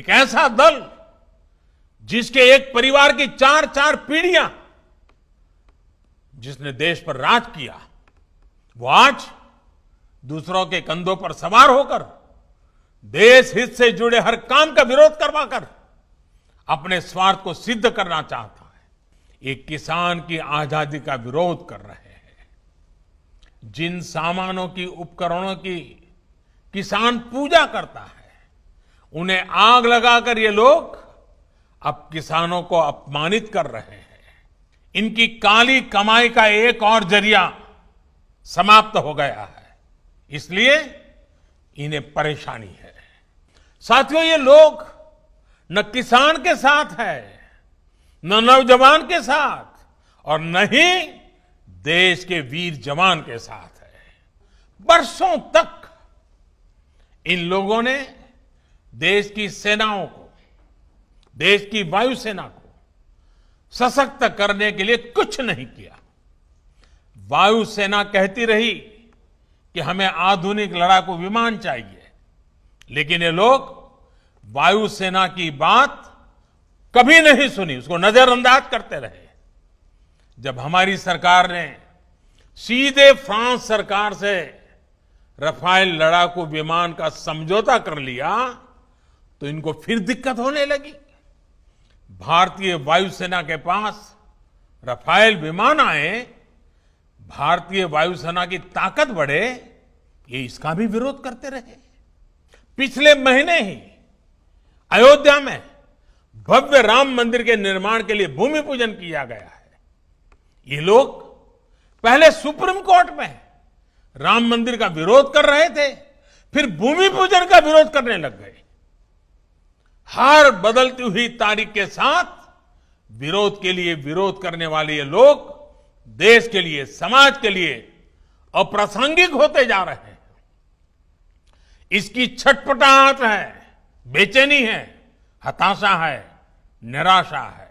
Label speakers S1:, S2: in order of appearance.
S1: एक ऐसा दल जिसके एक परिवार की चार चार पीढ़ियां जिसने देश पर राज किया वो आज दूसरों के कंधों पर सवार होकर देश हित से जुड़े हर काम का विरोध करवाकर अपने स्वार्थ को सिद्ध करना चाहता है ये किसान की आजादी का विरोध कर रहे हैं जिन सामानों की उपकरणों की किसान पूजा करता है उन्हें आग लगाकर ये लोग अब किसानों को अपमानित कर रहे हैं इनकी काली कमाई का एक और जरिया समाप्त हो गया है इसलिए इन्हें परेशानी है साथियों ये लोग न किसान के साथ है न नौजवान के साथ और न ही देश के वीर जवान के साथ है बरसों तक इन लोगों ने देश की सेनाओं को देश की वायुसेना को सशक्त करने के लिए कुछ नहीं किया वायुसेना कहती रही कि हमें आधुनिक लड़ाकू विमान चाहिए लेकिन ये लोग वायुसेना की बात कभी नहीं सुनी उसको नजरअंदाज करते रहे जब हमारी सरकार ने सीधे फ्रांस सरकार से रफाइल लड़ाकू विमान का समझौता कर लिया तो इनको फिर दिक्कत होने लगी भारतीय वायुसेना के पास रफाल विमान आए भारतीय वायुसेना की ताकत बढ़े ये इसका भी विरोध करते रहे पिछले महीने ही अयोध्या में भव्य राम मंदिर के निर्माण के लिए भूमि पूजन किया गया है ये लोग पहले सुप्रीम कोर्ट में राम मंदिर का विरोध कर रहे थे फिर भूमि पूजन का विरोध करने लग गए हर बदलती हुई तारीख के साथ विरोध के लिए विरोध करने वाले ये लोग देश के लिए समाज के लिए अप्रासंगिक होते जा रहे हैं इसकी छटपटाहट है बेचैनी है हताशा है निराशा है